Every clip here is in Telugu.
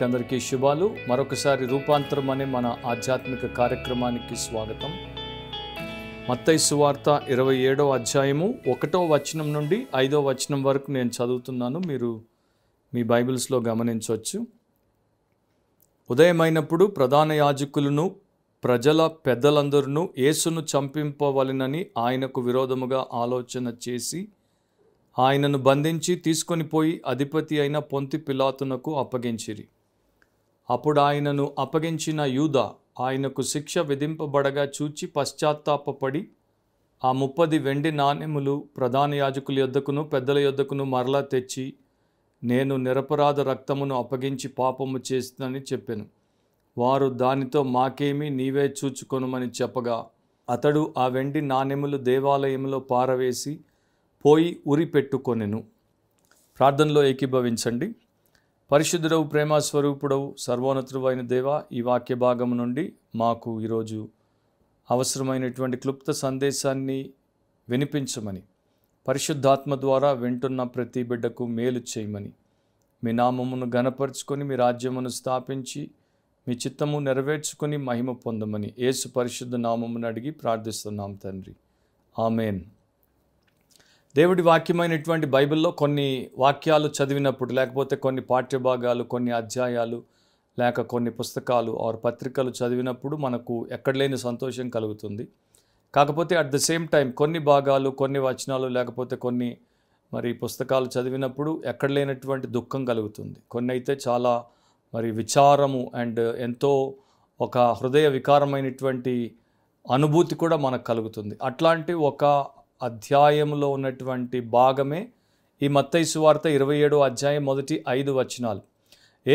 మీకు అందరికీ శుభాలు మరొకసారి రూపాంతరం అనే మన ఆధ్యాత్మిక కార్యక్రమానికి స్వాగతం మత్తైసు వార్త ఇరవై ఏడవ అధ్యాయము ఒకటో వచనం నుండి ఐదో వచనం వరకు నేను చదువుతున్నాను మీరు మీ బైబిల్స్లో గమనించవచ్చు ఉదయమైనప్పుడు ప్రధాన యాజకులను ప్రజల పెద్దలందరూ యేసును చంపింపవలెనని ఆయనకు విరోధముగా ఆలోచన చేసి ఆయనను బంధించి తీసుకొని పోయి అధిపతి అయిన పొంతి పిలాతునకు అప్పగించిరి అప్పుడు ఆయనను అప్పగించిన యూద ఆయనకు శిక్ష విధింపబడగా చూచి పశ్చాత్తాపడి ఆ ముప్పది వెండి నాణ్యములు ప్రధాన యాజకుల యొద్దకును పెద్దల యొద్దకును మరలా తెచ్చి నేను నిరపరాధ రక్తమును అప్పగించి పాపము చేస్తుందని చెప్పాను వారు దానితో మాకేమీ నీవే చూచుకొనుమని చెప్పగా అతడు ఆ వెండి నాణ్యములు దేవాలయంలో పారవేసి పోయి ఉరి పెట్టుకొనెను ప్రార్థనలో ఏకీభవించండి పరిశుద్ధుడవు ప్రేమ స్వరూపుడవు సర్వోన్నతుడు అయిన దేవ ఈ వాక్య భాగం నుండి మాకు ఈరోజు అవసరమైనటువంటి క్లుప్త సందేశాన్ని వినిపించమని పరిశుద్ధాత్మ ద్వారా వింటున్న ప్రతి బిడ్డకు మేలు చేయమని మీ నామమును గనపరుచుకొని మీ రాజ్యమును స్థాపించి మీ చిత్తము నెరవేర్చుకొని మహిమ పొందమని యేసు పరిశుద్ధ నామమును అడిగి ప్రార్థిస్తున్నాం తండ్రి ఆమెన్ దేవుడి వాక్యమైనటువంటి బైబిల్లో కొన్ని వాక్యాలు చదివినప్పుడు లేకపోతే కొన్ని పాఠ్యభాగాలు కొన్ని అధ్యాయాలు లేక కొన్ని పుస్తకాలు ఆరు పత్రికలు చదివినప్పుడు మనకు ఎక్కడలేని సంతోషం కలుగుతుంది కాకపోతే అట్ ద సేమ్ టైం కొన్ని భాగాలు కొన్ని వచనాలు లేకపోతే కొన్ని మరి పుస్తకాలు చదివినప్పుడు ఎక్కడ లేనటువంటి దుఃఖం కలుగుతుంది కొన్ని అయితే చాలా మరి విచారము అండ్ ఎంతో ఒక హృదయ వికారమైనటువంటి అనుభూతి కూడా మనకు కలుగుతుంది అట్లాంటి ఒక అధ్యాయంలో ఉన్నటువంటి భాగమే ఈ మత్తయి సువార్త ఇరవై ఏడో అధ్యాయం మొదటి ఐదు వచనాలు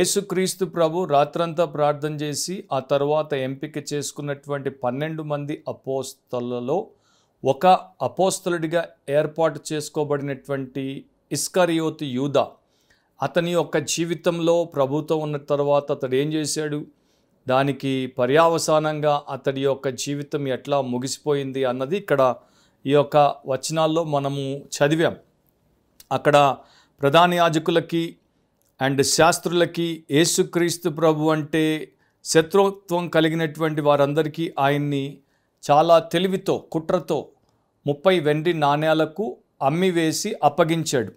ఏసుక్రీస్తు ప్రభు రాత్రంతా ప్రార్థన చేసి ఆ తర్వాత ఎంపిక చేసుకున్నటువంటి పన్నెండు మంది అపోస్తలలో ఒక అపోస్తలుడిగా ఏర్పాటు చేసుకోబడినటువంటి ఇస్కరియోతి యూధ అతని యొక్క జీవితంలో ప్రభుత్వం ఉన్న తర్వాత అతడు ఏం చేశాడు దానికి పర్యావసానంగా అతడి యొక్క జీవితం ఎట్లా ముగిసిపోయింది అన్నది ఇక్కడ ఈ యొక్క వచనాల్లో మనము చదివాం అక్కడ ప్రధాన యాజకులకి అండ్ శాస్త్రులకి యేసుక్రీస్తు ప్రభు అంటే శత్రుత్వం కలిగినటువంటి వారందరికీ ఆయన్ని చాలా తెలివితో కుట్రతో ముప్పై వెండి నాణ్యాలకు వేసి అప్పగించాడు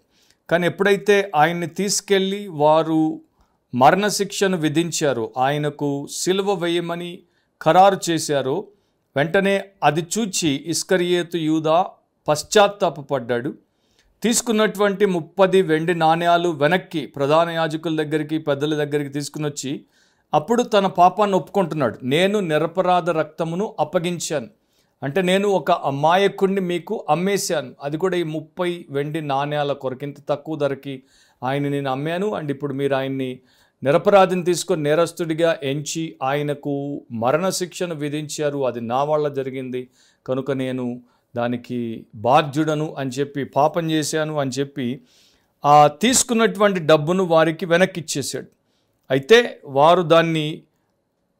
కానీ ఎప్పుడైతే ఆయన్ని తీసుకెళ్ళి వారు మరణశిక్షను విధించారో ఆయనకు సిలువ వేయమని ఖరారు చేశారో వెంటనే అది చూచి ఇస్కరియేతు యూదా పశ్చాత్తాపడ్డాడు తీసుకున్నటువంటి ముప్పది వెండి నాణ్యాలు వెనక్కి ప్రధాన యాజకుల దగ్గరికి పెద్దల దగ్గరికి తీసుకుని వచ్చి అప్పుడు తన పాపాన్ని ఒప్పుకుంటున్నాడు నేను నిరపరాధ రక్తమును అప్పగించాను అంటే నేను ఒక అమ్మాయకుడిని మీకు అమ్మేశాను అది కూడా ఈ ముప్పై వెండి నాణ్యాల కొరకింత తక్కువ ధరకి ఆయన నేను అమ్మాను అండ్ ఇప్పుడు మీరు ఆయన్ని నిరపరాధిని తీసుకొని నేరస్తుడిగా ఎంచి ఆయనకు మరణశిక్షను విధించారు అది నా వల్ల జరిగింది కనుక నేను దానికి బాధ్యుడను అని చెప్పి పాపం చేశాను అని చెప్పి ఆ తీసుకున్నటువంటి డబ్బును వారికి వెనక్కి అయితే వారు దాన్ని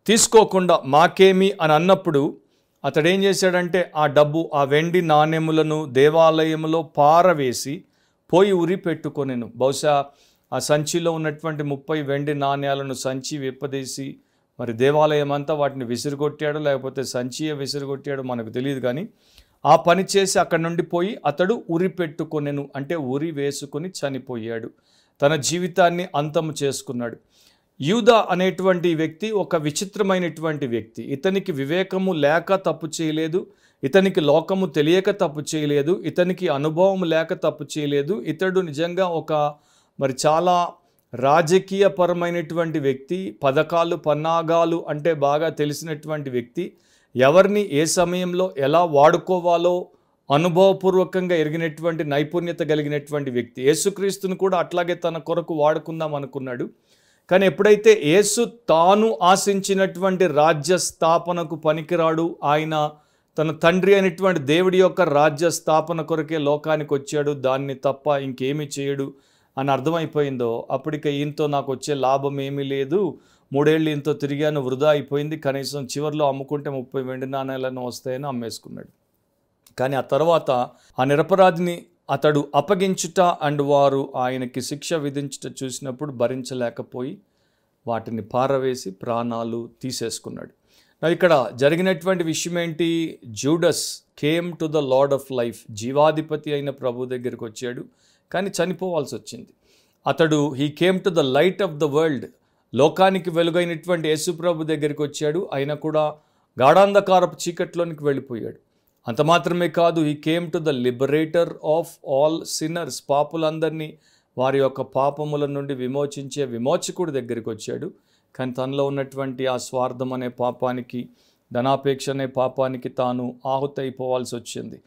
తీసుకోకుండా మాకేమి అని అన్నప్పుడు అతడు ఏం చేశాడంటే ఆ డబ్బు ఆ వెండి నాణ్యములను దేవాలయంలో పారవేసి పోయి ఉరి పెట్టుకొనేను బహుశా ఆ సంచిలో ఉన్నటువంటి ముప్పై వెండి నాణ్యాలను సంచి విప్పదీసి మరి దేవాలయం అంతా వాటిని విసిరుగొట్టాడు లేకపోతే సంచియే విసిరుగొట్టాడు మనకు తెలియదు కానీ ఆ పని చేసి అక్కడి నుండి పోయి అతడు ఉరి పెట్టుకొనెను అంటే ఉరి వేసుకుని చనిపోయాడు తన జీవితాన్ని అంతము చేసుకున్నాడు యూద అనేటువంటి వ్యక్తి ఒక విచిత్రమైనటువంటి వ్యక్తి ఇతనికి వివేకము లేక తప్పు చేయలేదు ఇతనికి లోకము తెలియక తప్పు చేయలేదు ఇతనికి అనుభవం లేక తప్పు చేయలేదు ఇతడు నిజంగా ఒక మరి చాలా రాజకీయపరమైనటువంటి వ్యక్తి పథకాలు పన్నాగాలు అంటే బాగా తెలిసినటువంటి వ్యక్తి ఎవరిని ఏ సమయంలో ఎలా వాడుకోవాలో అనుభవపూర్వకంగా ఎరిగినటువంటి నైపుణ్యత కలిగినటువంటి వ్యక్తి యేసుక్రీస్తును కూడా అట్లాగే తన కొరకు వాడుకుందాం అనుకున్నాడు కానీ ఎప్పుడైతే యేసు తాను ఆశించినటువంటి రాజ్య స్థాపనకు పనికిరాడు ఆయన తన తండ్రి అయినటువంటి దేవుడి యొక్క రాజ్య స్థాపన కొరకే లోకానికి వచ్చాడు దాన్ని తప్ప ఇంకేమీ చేయడు అని అర్థమైపోయిందో అప్పటికే ఈయనతో నాకు వచ్చే లాభం ఏమీ లేదు మూడేళ్ళు ఈయనతో తిరిగాను వృధా అయిపోయింది కనీసం చివరిలో అమ్ముకుంటే ముప్పై వెండి నాణ్యాలను వస్తాయని అమ్మేసుకున్నాడు కానీ ఆ తర్వాత ఆ నిరపరాధిని అతడు అప్పగించుట అండ్ వారు ఆయనకి శిక్ష విధించుట చూసినప్పుడు భరించలేకపోయి వాటిని పారవేసి ప్రాణాలు తీసేసుకున్నాడు ఇక్కడ జరిగినటువంటి విషయం ఏంటి Judas came to the Lord of life జీవాధిపతి అయిన ప్రభు దగ్గరికి వచ్చాడు కానీ చనిపోవాల్సి వచ్చింది అతడు he came to the light of the world లోకానికి వెలుగైనటువంటి యేసుప్రభు దగ్గరికి వచ్చాడు ఆయన కూడా గాఢాంధకారపు చీకట్లోనికి వెళ్ళిపోయాడు అంత మాత్రమే కాదు he came to the liberator of all sinners పాపులందరినీ వారి యొక్క పాపముల నుండి విమోచించే విమోచకుడి దగ్గరికి వచ్చాడు కానీ తనలో ఉన్నటువంటి ఆ స్వార్థం అనే పాపానికి ధనాపేక్ష అనే పాపానికి తాను ఆహుతైపోవాల్సి వచ్చింది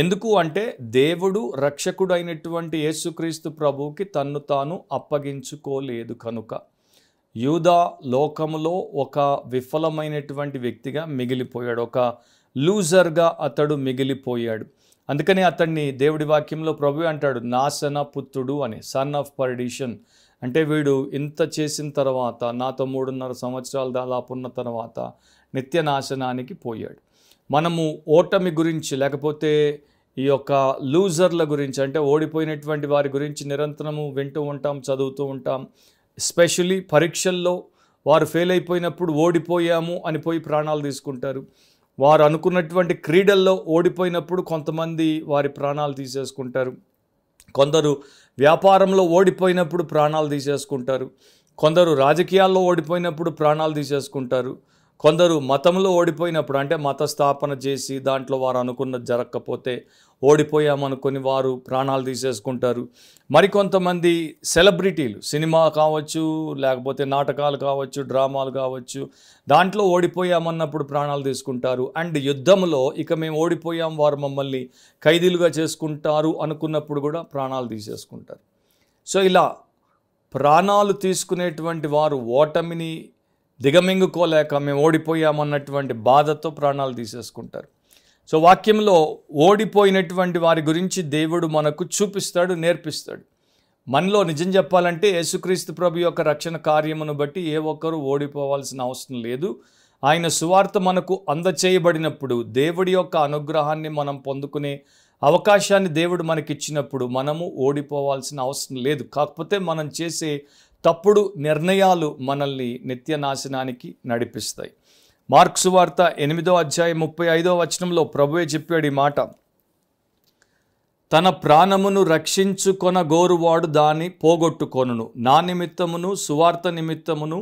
ఎందుకు అంటే దేవుడు రక్షకుడైనటువంటి యేసుక్రీస్తు ప్రభువుకి తన్ను తాను అప్పగించుకోలేదు కనుక యూదా లోకములో ఒక విఫలమైనటువంటి వ్యక్తిగా మిగిలిపోయాడు ఒక లూజర్గా అతడు మిగిలిపోయాడు అందుకని అతన్ని దేవుడి వాక్యంలో ప్రభు అంటాడు నాసన పుత్రుడు అని సన్ ఆఫ్ పర్డిషన్ అంటే వీడు ఇంత చేసిన తర్వాత నాతో మూడున్నర సంవత్సరాలు దాదాపు ఉన్న తర్వాత నిత్య నాశనానికి పోయాడు మనము ఓటమి గురించి లేకపోతే ఈ యొక్క లూజర్ల గురించి అంటే ఓడిపోయినటువంటి వారి గురించి నిరంతరము వింటూ ఉంటాం చదువుతూ ఉంటాం ఎస్పెషలీ పరీక్షల్లో వారు ఫెయిల్ అయిపోయినప్పుడు ఓడిపోయాము అని పోయి ప్రాణాలు తీసుకుంటారు వారు అనుకున్నటువంటి క్రీడల్లో ఓడిపోయినప్పుడు కొంతమంది వారి ప్రాణాలు తీసేసుకుంటారు కొందరు వ్యాపారంలో ఓడిపోయినప్పుడు ప్రాణాలు తీసేసుకుంటారు కొందరు రాజకీయాల్లో ఓడిపోయినప్పుడు ప్రాణాలు తీసేసుకుంటారు కొందరు మతంలో ఓడిపోయినప్పుడు అంటే మత స్థాపన చేసి దాంట్లో వారు అనుకున్నది జరగకపోతే ఓడిపోయామనుకొని వారు ప్రాణాలు తీసేసుకుంటారు మరికొంతమంది సెలబ్రిటీలు సినిమా కావచ్చు లేకపోతే నాటకాలు కావచ్చు డ్రామాలు కావచ్చు దాంట్లో ఓడిపోయామన్నప్పుడు ప్రాణాలు తీసుకుంటారు అండ్ యుద్ధంలో ఇక మేము ఓడిపోయాం వారు మమ్మల్ని ఖైదీలుగా చేసుకుంటారు అనుకున్నప్పుడు కూడా ప్రాణాలు తీసేసుకుంటారు సో ఇలా ప్రాణాలు తీసుకునేటువంటి వారు ఓటమిని దిగమింగుకోలేక మేము ఓడిపోయామన్నటువంటి బాధతో ప్రాణాలు తీసేసుకుంటారు సో వాక్యంలో ఓడిపోయినటువంటి వారి గురించి దేవుడు మనకు చూపిస్తాడు నేర్పిస్తాడు మనలో నిజం చెప్పాలంటే యేసుక్రీస్తు ప్రభు యొక్క రక్షణ కార్యమును బట్టి ఏ ఒక్కరూ ఓడిపోవాల్సిన అవసరం లేదు ఆయన సువార్త మనకు అందచేయబడినప్పుడు దేవుడి యొక్క అనుగ్రహాన్ని మనం పొందుకునే అవకాశాన్ని దేవుడు మనకిచ్చినప్పుడు మనము ఓడిపోవాల్సిన అవసరం లేదు కాకపోతే మనం చేసే తప్పుడు నిర్ణయాలు మనల్ని నిత్యనాశనానికి నడిపిస్తాయి మార్క్స్ వార్త ఎనిమిదో అధ్యాయం ముప్పై ఐదో వచనంలో ప్రభువే చెప్పాడు ఈ మాట తన ప్రాణమును రక్షించుకొన గోరువాడు దాన్ని పోగొట్టుకొనును నా నిమిత్తమును సువార్త నిమిత్తమును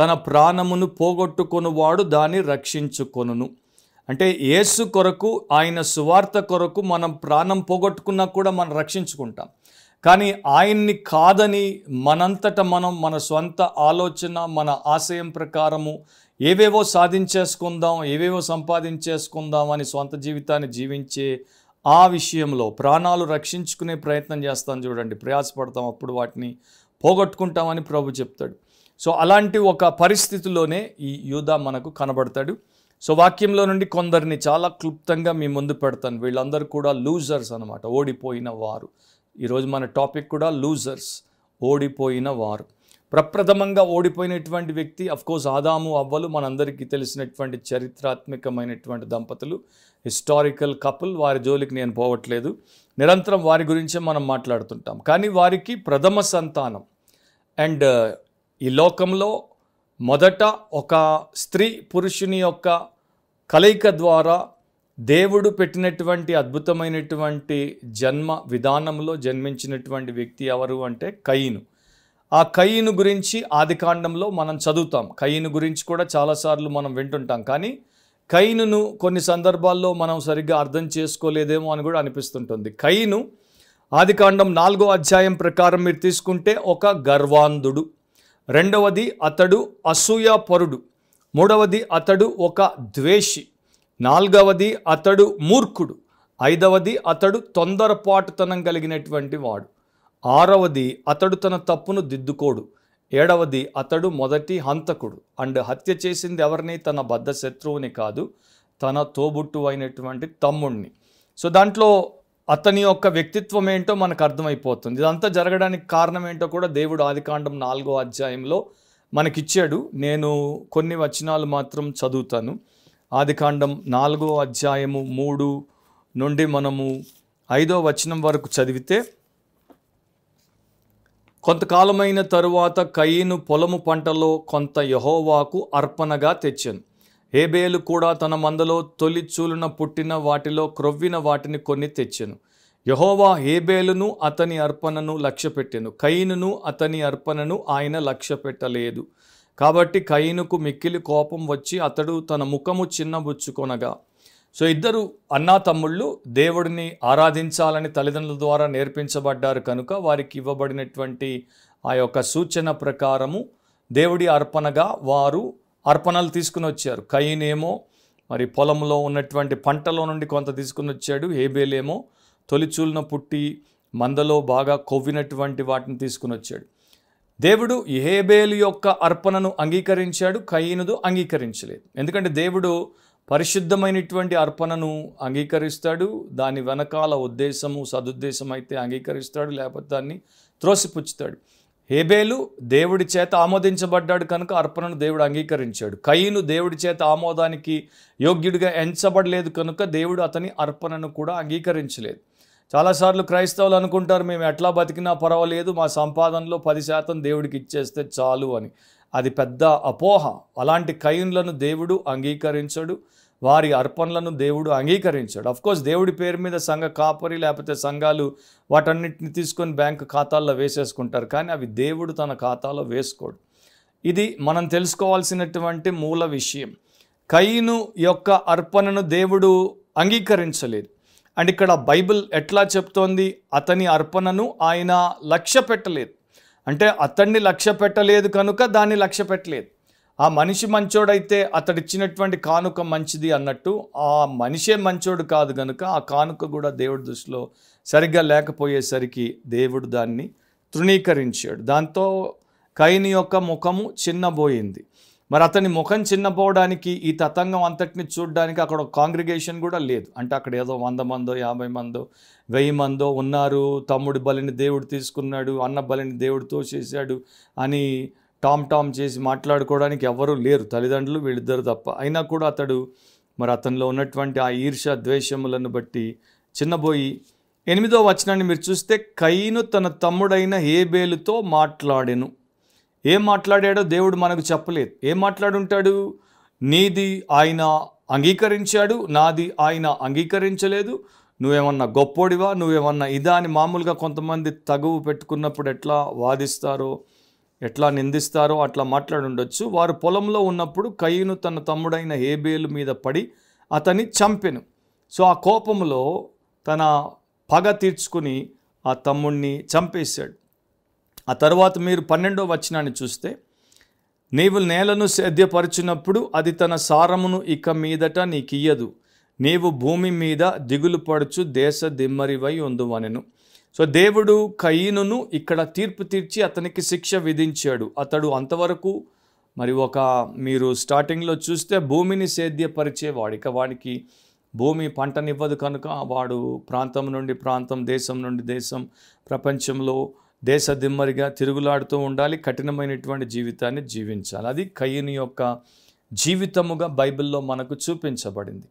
తన ప్రాణమును పోగొట్టుకొనువాడు దాన్ని రక్షించుకొనును అంటే ఏసు కొరకు ఆయన సువార్త కొరకు మనం ప్రాణం పోగొట్టుకున్నా కూడా మనం రక్షించుకుంటాం కానీ ఆయన్ని కాదని మనంతట మనం మన సొంత ఆలోచన మన ఆశయం ప్రకారము ఏవేవో సాధించేసుకుందాం ఏవేవో సంపాదించేసుకుందాం అని సొంత జీవితాన్ని జీవించే ఆ విషయంలో ప్రాణాలు రక్షించుకునే ప్రయత్నం చేస్తాను చూడండి ప్రయాసపడతాం అప్పుడు వాటిని పోగొట్టుకుంటామని ప్రభు చెప్తాడు సో అలాంటి ఒక పరిస్థితిలోనే ఈ యూధ మనకు కనబడతాడు సో వాక్యంలో నుండి కొందరిని చాలా క్లుప్తంగా మీ ముందు పెడతాను వీళ్ళందరూ కూడా లూజర్స్ అనమాట ఓడిపోయిన వారు ఈరోజు మన టాపిక్ కూడా లూజర్స్ ఓడిపోయిన వారు ప్రప్రథమంగా ఓడిపోయినటువంటి వ్యక్తి కోర్స్ ఆదాము అవ్వలు మనందరికీ తెలిసినటువంటి చరిత్రాత్మకమైనటువంటి దంపతులు హిస్టారికల్ కపుల్ వారి జోలికి నేను పోవట్లేదు నిరంతరం వారి గురించే మనం మాట్లాడుతుంటాం కానీ వారికి ప్రథమ సంతానం అండ్ ఈ లోకంలో మొదట ఒక స్త్రీ పురుషుని యొక్క కలయిక ద్వారా దేవుడు పెట్టినటువంటి అద్భుతమైనటువంటి జన్మ విధానంలో జన్మించినటువంటి వ్యక్తి ఎవరు అంటే కయ్యను ఆ కయ్యను గురించి ఆదికాండంలో మనం చదువుతాం కయ్యను గురించి కూడా చాలాసార్లు మనం వింటుంటాం కానీ కయ్యను కొన్ని సందర్భాల్లో మనం సరిగ్గా అర్థం చేసుకోలేదేమో అని కూడా అనిపిస్తుంటుంది కయ్యను ఆదికాండం నాలుగో అధ్యాయం ప్రకారం మీరు తీసుకుంటే ఒక గర్వాంధుడు రెండవది అతడు అసూయాపరుడు మూడవది అతడు ఒక ద్వేషి నాలుగవది అతడు మూర్ఖుడు ఐదవది అతడు తొందరపాటుతనం కలిగినటువంటి వాడు ఆరవది అతడు తన తప్పును దిద్దుకోడు ఏడవది అతడు మొదటి హంతకుడు అండ్ హత్య చేసింది ఎవరిని తన బద్ద శత్రువుని కాదు తన తోబుట్టు అయినటువంటి తమ్ముణ్ణి సో దాంట్లో అతని యొక్క వ్యక్తిత్వం ఏంటో మనకు అర్థమైపోతుంది ఇదంతా జరగడానికి కారణం ఏంటో కూడా దేవుడు ఆదికాండం నాలుగో అధ్యాయంలో మనకిచ్చాడు నేను కొన్ని వచనాలు మాత్రం చదువుతాను ఆదికాండం నాలుగో అధ్యాయము మూడు నుండి మనము ఐదో వచనం వరకు చదివితే కొంతకాలమైన తరువాత కయీను పొలము పంటలో కొంత యహోవాకు అర్పణగా తెచ్చాను హేబేలు కూడా తన మందలో తొలి చూలున పుట్టిన వాటిలో క్రొవ్విన వాటిని కొన్ని తెచ్చాను యహోవా హేబేలును అతని అర్పణను లక్ష్యపెట్టాను కయీనును అతని అర్పణను ఆయన లక్ష్యపెట్టలేదు కాబట్టి కయ్యనుకు మిక్కిలి కోపం వచ్చి అతడు తన ముఖము చిన్నబుచ్చుకొనగా సో ఇద్దరు అన్నా తమ్ముళ్ళు దేవుడిని ఆరాధించాలని తల్లిదండ్రుల ద్వారా నేర్పించబడ్డారు కనుక వారికి ఇవ్వబడినటువంటి ఆ యొక్క సూచన ప్రకారము దేవుడి అర్పణగా వారు అర్పణలు తీసుకుని వచ్చారు కయ్యనేమో మరి పొలంలో ఉన్నటువంటి పంటలో నుండి కొంత తీసుకుని వచ్చాడు హేబేలేమో తొలిచూలిన పుట్టి మందలో బాగా కొవ్వినటువంటి వాటిని తీసుకుని వచ్చాడు దేవుడు ఏబేలు యొక్క అర్పణను అంగీకరించాడు కయీనుదు అంగీకరించలేదు ఎందుకంటే దేవుడు పరిశుద్ధమైనటువంటి అర్పణను అంగీకరిస్తాడు దాని వెనకాల ఉద్దేశము సదుద్దేశం అయితే అంగీకరిస్తాడు లేకపోతే దాన్ని త్రోసిపుచ్చుతాడు హేబేలు దేవుడి చేత ఆమోదించబడ్డాడు కనుక అర్పణను దేవుడు అంగీకరించాడు కయ్యను దేవుడి చేత ఆమోదానికి యోగ్యుడిగా ఎంచబడలేదు కనుక దేవుడు అతని అర్పణను కూడా అంగీకరించలేదు చాలాసార్లు క్రైస్తవులు అనుకుంటారు మేము ఎట్లా బతికినా పర్వాలేదు మా సంపాదనలో పది శాతం దేవుడికి ఇచ్చేస్తే చాలు అని అది పెద్ద అపోహ అలాంటి కయ్యంలను దేవుడు అంగీకరించడు వారి అర్పణలను దేవుడు అంగీకరించాడు కోర్స్ దేవుడి పేరు మీద సంఘ కాపరి లేకపోతే సంఘాలు వాటన్నిటిని తీసుకొని బ్యాంకు ఖాతాల్లో వేసేసుకుంటారు కానీ అవి దేవుడు తన ఖాతాలో వేసుకోడు ఇది మనం తెలుసుకోవాల్సినటువంటి మూల విషయం కయ్యను యొక్క అర్పణను దేవుడు అంగీకరించలేదు అండ్ ఇక్కడ బైబిల్ ఎట్లా చెప్తోంది అతని అర్పణను ఆయన లక్ష్య పెట్టలేదు అంటే అతన్ని లక్ష్య పెట్టలేదు కనుక దాన్ని లక్ష్య పెట్టలేదు ఆ మనిషి మంచోడైతే అతడిచ్చినటువంటి కానుక మంచిది అన్నట్టు ఆ మనిషే మంచోడు కాదు కనుక ఆ కానుక కూడా దేవుడి దృష్టిలో సరిగ్గా లేకపోయేసరికి దేవుడు దాన్ని తృణీకరించాడు దాంతో కైని యొక్క ముఖము చిన్నబోయింది మరి అతని ముఖం చిన్నపోవడానికి ఈ తతంగం అంతటిని చూడడానికి అక్కడ కాంగ్రిగేషన్ కూడా లేదు అంటే అక్కడ ఏదో వంద మందో యాభై మందో వెయ్యి మందో ఉన్నారు తమ్ముడు బలిని దేవుడు తీసుకున్నాడు అన్న బలిని దేవుడితో చేశాడు అని టామ్ టామ్ చేసి మాట్లాడుకోవడానికి ఎవరూ లేరు తల్లిదండ్రులు వీళ్ళిద్దరు తప్ప అయినా కూడా అతడు మరి అతనిలో ఉన్నటువంటి ఆ ఈర్ష ద్వేషములను బట్టి చిన్నబోయి ఎనిమిదో వచనాన్ని మీరు చూస్తే కయ్యను తన తమ్ముడైన హేబేలుతో మాట్లాడెను ఏం మాట్లాడాడో దేవుడు మనకు చెప్పలేదు ఏం మాట్లాడుంటాడు నీది ఆయన అంగీకరించాడు నాది ఆయన అంగీకరించలేదు నువ్వేమన్నా గొప్పోడివా నువ్వేమన్నా ఇదా అని మామూలుగా కొంతమంది తగువు పెట్టుకున్నప్పుడు ఎట్లా వాదిస్తారో ఎట్లా నిందిస్తారో అట్లా మాట్లాడుండొచ్చు వారు పొలంలో ఉన్నప్పుడు కయ్యను తన తమ్ముడైన హేబేలు మీద పడి అతన్ని చంపెను సో ఆ కోపంలో తన పగ తీర్చుకుని ఆ తమ్ముణ్ణి చంపేశాడు ఆ తర్వాత మీరు పన్నెండో వచనాన్ని చూస్తే నీవు నేలను సేద్యపరిచినప్పుడు అది తన సారమును ఇక మీదట నీకియ్యదు నీవు భూమి మీద దిగులు పడుచు దేశ దిమ్మరివై ఉందువనెను సో దేవుడు కయీనును ఇక్కడ తీర్పు తీర్చి అతనికి శిక్ష విధించాడు అతడు అంతవరకు మరి ఒక మీరు స్టార్టింగ్లో చూస్తే భూమిని సేద్యపరిచేవాడు ఇక వాడికి భూమి పంటనివ్వదు కనుక వాడు ప్రాంతం నుండి ప్రాంతం దేశం నుండి దేశం ప్రపంచంలో దేశ దిమ్మరిగా తిరుగులాడుతూ ఉండాలి కఠినమైనటువంటి జీవితాన్ని జీవించాలి అది కయ్యని యొక్క జీవితముగా బైబిల్లో మనకు చూపించబడింది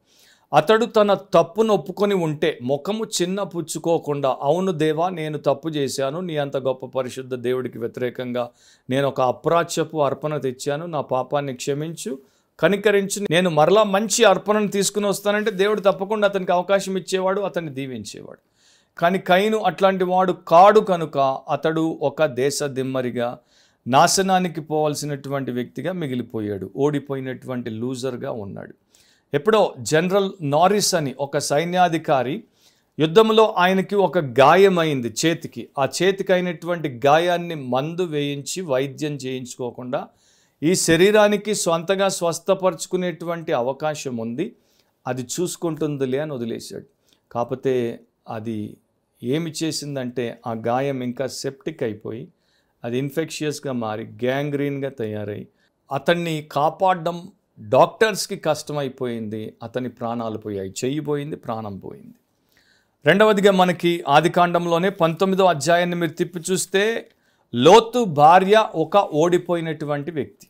అతడు తన తప్పును ఒప్పుకొని ఉంటే ముఖము చిన్న పుచ్చుకోకుండా అవును దేవా నేను తప్పు చేశాను నీ అంత గొప్ప పరిశుద్ధ దేవుడికి వ్యతిరేకంగా నేను ఒక అప్రాచ్యపు అర్పణ తెచ్చాను నా పాపాన్ని క్షమించు కనికరించి నేను మరలా మంచి అర్పణను తీసుకుని వస్తానంటే దేవుడు తప్పకుండా అతనికి అవకాశం ఇచ్చేవాడు అతన్ని దీవించేవాడు కానీ కైను అట్లాంటి వాడు కాడు కనుక అతడు ఒక దేశ దిమ్మరిగా నాశనానికి పోవాల్సినటువంటి వ్యక్తిగా మిగిలిపోయాడు ఓడిపోయినటువంటి లూజర్గా ఉన్నాడు ఎప్పుడో జనరల్ నారిస్ అని ఒక సైన్యాధికారి యుద్ధంలో ఆయనకి ఒక గాయమైంది చేతికి ఆ చేతికి అయినటువంటి గాయాన్ని మందు వేయించి వైద్యం చేయించుకోకుండా ఈ శరీరానికి సొంతగా స్వస్థపరచుకునేటువంటి అవకాశం ఉంది అది చూసుకుంటుందిలే అని వదిలేశాడు కాకపోతే అది ఏమి చేసిందంటే ఆ గాయం ఇంకా సెప్టిక్ అయిపోయి అది ఇన్ఫెక్షియస్గా మారి గ్యాంగ్రీన్గా తయారై అతన్ని కాపాడడం డాక్టర్స్కి కష్టమైపోయింది అతని ప్రాణాలు పోయాయి చెయ్యి పోయింది ప్రాణం పోయింది రెండవదిగా మనకి ఆదికాండంలోనే పంతొమ్మిదో అధ్యాయాన్ని మీరు తిప్పి చూస్తే లోతు భార్య ఒక ఓడిపోయినటువంటి వ్యక్తి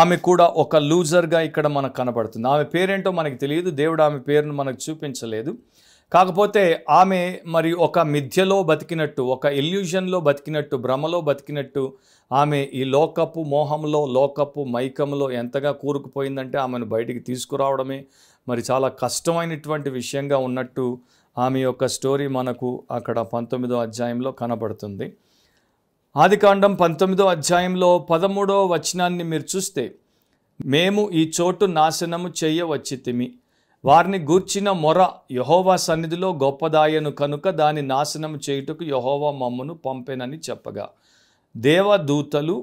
ఆమె కూడా ఒక లూజర్గా ఇక్కడ మనకు కనబడుతుంది ఆమె పేరేంటో మనకు తెలియదు దేవుడు ఆమె పేరును మనకు చూపించలేదు కాకపోతే ఆమె మరి ఒక మిథ్యలో బతికినట్టు ఒక ఎల్యూషన్లో బతికినట్టు భ్రమలో బతికినట్టు ఆమె ఈ లోకపు మోహంలో లోకపు మైకంలో ఎంతగా కూరుకుపోయిందంటే ఆమెను బయటికి తీసుకురావడమే మరి చాలా కష్టమైనటువంటి విషయంగా ఉన్నట్టు ఆమె యొక్క స్టోరీ మనకు అక్కడ పంతొమ్మిదో అధ్యాయంలో కనబడుతుంది ఆదికాండం పంతొమ్మిదో అధ్యాయంలో పదమూడో వచనాన్ని మీరు చూస్తే మేము ఈ చోటు నాశనము చేయవచ్చితిమి వారిని గూర్చిన మొర యహోవా సన్నిధిలో గొప్పదాయను కనుక దాని నాశనం చేయుటకు యహోవా మమ్మను పంపెనని చెప్పగా దేవదూతలు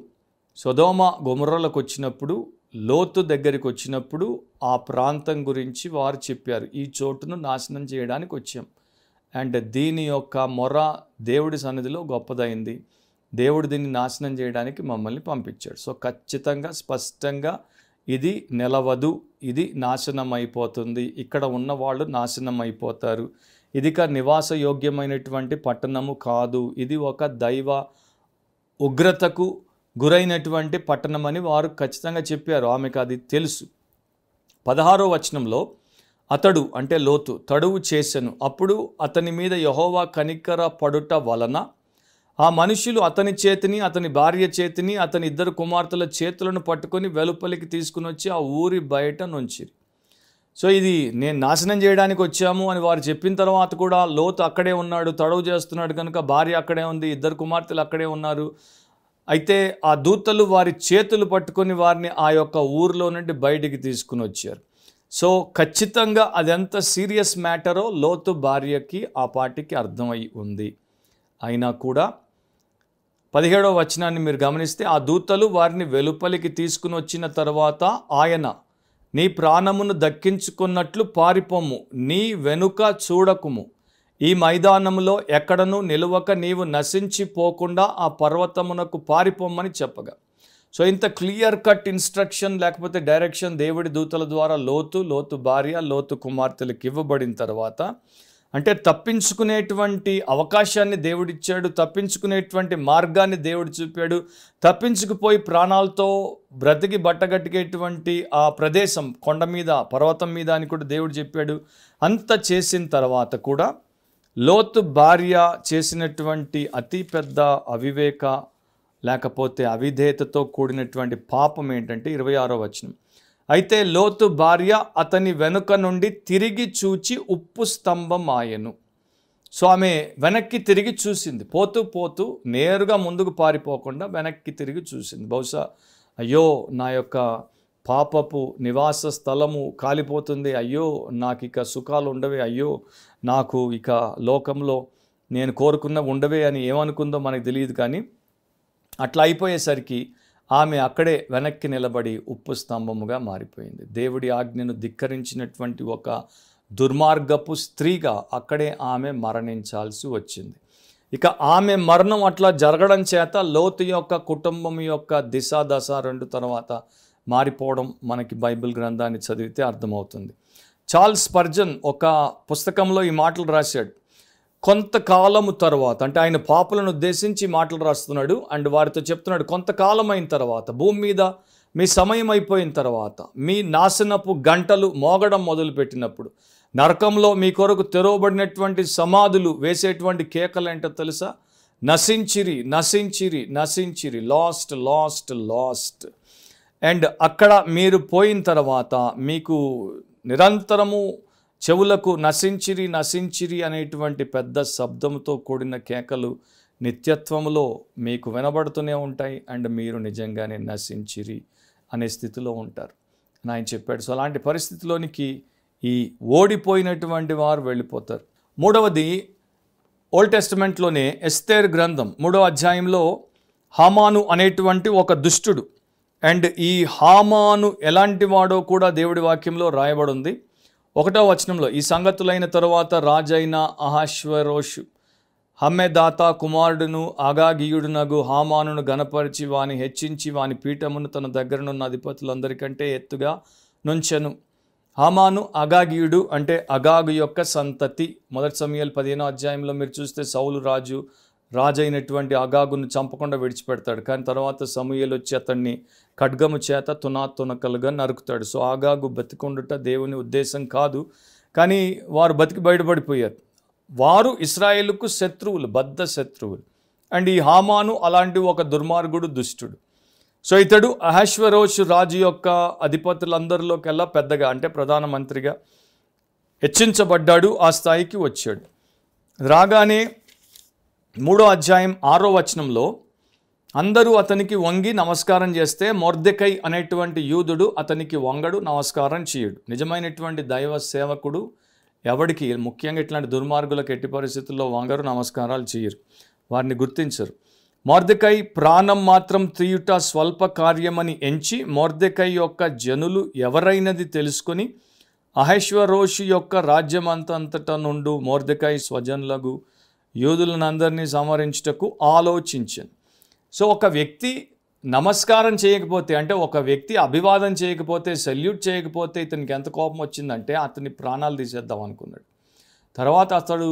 సుధోమ గుమరలకు వచ్చినప్పుడు లోతు దగ్గరికి వచ్చినప్పుడు ఆ ప్రాంతం గురించి వారు చెప్పారు ఈ చోటును నాశనం చేయడానికి వచ్చాం అండ్ దీని యొక్క మొర దేవుడి సన్నిధిలో గొప్పదైంది దేవుడు దీన్ని నాశనం చేయడానికి మమ్మల్ని పంపించాడు సో ఖచ్చితంగా స్పష్టంగా ఇది నిలవదు ఇది నాశనం అయిపోతుంది ఇక్కడ ఉన్నవాళ్ళు నాశనం అయిపోతారు క నివాస యోగ్యమైనటువంటి పట్టణము కాదు ఇది ఒక దైవ ఉగ్రతకు గురైనటువంటి పట్టణమని వారు ఖచ్చితంగా చెప్పారు ఆమెకు అది తెలుసు పదహారో వచనంలో అతడు అంటే లోతు తడువు చేశాను అప్పుడు అతని మీద యహోవా కనికర పడుట వలన ఆ మనుషులు అతని చేతిని అతని భార్య చేతిని అతని ఇద్దరు కుమార్తెల చేతులను పట్టుకొని వెలుపలికి తీసుకుని వచ్చి ఆ ఊరి బయట నుంచి సో ఇది నేను నాశనం చేయడానికి వచ్చాము అని వారు చెప్పిన తర్వాత కూడా లోతు అక్కడే ఉన్నాడు తడవు చేస్తున్నాడు కనుక భార్య అక్కడే ఉంది ఇద్దరు కుమార్తెలు అక్కడే ఉన్నారు అయితే ఆ దూతలు వారి చేతులు పట్టుకొని వారిని ఆ యొక్క ఊరిలో నుండి బయటికి తీసుకుని వచ్చారు సో ఖచ్చితంగా అదెంత సీరియస్ మ్యాటరో లోతు భార్యకి ఆ పాటికి అర్థమై ఉంది అయినా కూడా పదిహేడవ వచనాన్ని మీరు గమనిస్తే ఆ దూతలు వారిని వెలుపలికి తీసుకుని వచ్చిన తర్వాత ఆయన నీ ప్రాణమును దక్కించుకున్నట్లు పారిపోము నీ వెనుక చూడకుము ఈ మైదానములో ఎక్కడనూ నిలువక నీవు నశించిపోకుండా ఆ పర్వతమునకు పారిపోమ్మని చెప్పగా సో ఇంత క్లియర్ కట్ ఇన్స్ట్రక్షన్ లేకపోతే డైరెక్షన్ దేవుడి దూతల ద్వారా లోతు లోతు భార్య లోతు కుమార్తెలకు ఇవ్వబడిన తర్వాత అంటే తప్పించుకునేటువంటి అవకాశాన్ని దేవుడిచ్చాడు తప్పించుకునేటువంటి మార్గాన్ని దేవుడు చూపాడు తప్పించుకుపోయి ప్రాణాలతో బ్రతికి బట్టగట్టుకేటువంటి ఆ ప్రదేశం కొండ మీద పర్వతం మీద అని కూడా దేవుడు చెప్పాడు అంత చేసిన తర్వాత కూడా లోతు భార్య చేసినటువంటి అతి పెద్ద అవివేక లేకపోతే అవిధేయతతో కూడినటువంటి పాపం ఏంటంటే ఇరవై ఆరో వచనం అయితే లోతు భార్య అతని వెనుక నుండి తిరిగి చూచి ఉప్పు స్తంభం ఆయను సో ఆమె వెనక్కి తిరిగి చూసింది పోతూ పోతూ నేరుగా ముందుకు పారిపోకుండా వెనక్కి తిరిగి చూసింది బహుశా అయ్యో నా యొక్క పాపపు నివాస స్థలము కాలిపోతుంది అయ్యో నాకు ఇక సుఖాలు ఉండవే అయ్యో నాకు ఇక లోకంలో నేను కోరుకున్న ఉండవే అని ఏమనుకుందో మనకు తెలియదు కానీ అట్లా అయిపోయేసరికి ఆమె అక్కడే వెనక్కి నిలబడి ఉప్పు స్తంభముగా మారిపోయింది దేవుడి ఆజ్ఞను ధిక్కరించినటువంటి ఒక దుర్మార్గపు స్త్రీగా అక్కడే ఆమె మరణించాల్సి వచ్చింది ఇక ఆమె మరణం అట్లా జరగడం చేత లోతు యొక్క కుటుంబం యొక్క దిశ దశ రెండు తర్వాత మారిపోవడం మనకి బైబిల్ గ్రంథాన్ని చదివితే అర్థమవుతుంది చార్ల్స్ పర్జన్ ఒక పుస్తకంలో ఈ మాటలు రాశాడు కొంతకాలము తర్వాత అంటే ఆయన పాపలను ఉద్దేశించి మాటలు రాస్తున్నాడు అండ్ వారితో చెప్తున్నాడు కొంతకాలం అయిన తర్వాత భూమి మీద మీ సమయం అయిపోయిన తర్వాత మీ నాశనపు గంటలు మోగడం మొదలుపెట్టినప్పుడు నరకంలో మీ కొరకు తెరవబడినటువంటి సమాధులు వేసేటువంటి కేకలు ఏంటో తెలుసా నశించిరి నశించిరి నశించిరి లాస్ట్ లాస్ట్ లాస్ట్ అండ్ అక్కడ మీరు పోయిన తర్వాత మీకు నిరంతరము చెవులకు నశించిరి నశించిరి అనేటువంటి పెద్ద శబ్దంతో కూడిన కేకలు నిత్యత్వంలో మీకు వినబడుతూనే ఉంటాయి అండ్ మీరు నిజంగానే నశించిరి అనే స్థితిలో ఉంటారు ఆయన చెప్పాడు సో అలాంటి పరిస్థితిలోనికి ఈ ఓడిపోయినటువంటి వారు వెళ్ళిపోతారు మూడవది ఓల్డ్ టెస్టిమెంట్లోనే ఎస్తేర్ గ్రంథం మూడవ అధ్యాయంలో హామాను అనేటువంటి ఒక దుష్టుడు అండ్ ఈ హామాను ఎలాంటి వాడో కూడా దేవుడి వాక్యంలో రాయబడి ఉంది ఒకటో వచనంలో ఈ సంగతులైన తరువాత రాజైన అహాశ్వరోషు హమ్మెదాత కుమారుడును అగాగియుడునగు హామానును గనపరిచి వాని హెచ్చించి వాని పీఠమును తన దగ్గరనున్న అధిపతులందరికంటే ఎత్తుగా నుంచెను హామాను అగాగీయుడు అంటే అగాగు యొక్క సంతతి మొదటి సమయాలు పదిహేనో అధ్యాయంలో మీరు చూస్తే సౌలు రాజు రాజు అయినటువంటి అగాగును చంపకుండా విడిచిపెడతాడు కానీ తర్వాత సమూహలు వచ్చి అతన్ని ఖడ్గము చేత తునాతునకలుగా నరుకుతాడు సో ఆగాగు బతికుండుట దేవుని ఉద్దేశం కాదు కానీ వారు బతికి బయటపడిపోయారు వారు ఇస్రాయేల్కు శత్రువులు బద్ధ శత్రువులు అండ్ ఈ హామాను అలాంటి ఒక దుర్మార్గుడు దుష్టుడు సో ఇతడు అహశ్వరోష్ రాజు యొక్క అధిపతులందరిలోకెల్లా పెద్దగా అంటే ప్రధానమంత్రిగా హెచ్చించబడ్డాడు ఆ స్థాయికి వచ్చాడు రాగానే మూడో అధ్యాయం ఆరో వచనంలో అందరూ అతనికి వంగి నమస్కారం చేస్తే మొర్దెకై అనేటువంటి యూదుడు అతనికి వంగడు నమస్కారం చేయడు నిజమైనటువంటి దైవ సేవకుడు ఎవడికి ముఖ్యంగా ఇట్లాంటి దుర్మార్గులకు ఎట్టి పరిస్థితుల్లో వంగరు నమస్కారాలు చేయరు వారిని గుర్తించరు మోర్దెకై ప్రాణం మాత్రం తీయుట స్వల్ప కార్యమని ఎంచి మోర్దెకై యొక్క జనులు ఎవరైనది తెలుసుకొని అహేశ్వరోషి యొక్క రాజ్యమంతంతట నుండు మోర్దెకై స్వజనులకు యూదులను అందరినీ సంహరించుటకు ఆలోచించను సో ఒక వ్యక్తి నమస్కారం చేయకపోతే అంటే ఒక వ్యక్తి అభివాదం చేయకపోతే సెల్యూట్ చేయకపోతే ఇతనికి ఎంత కోపం వచ్చిందంటే అతని ప్రాణాలు తీసేద్దాం అనుకున్నాడు తర్వాత అతడు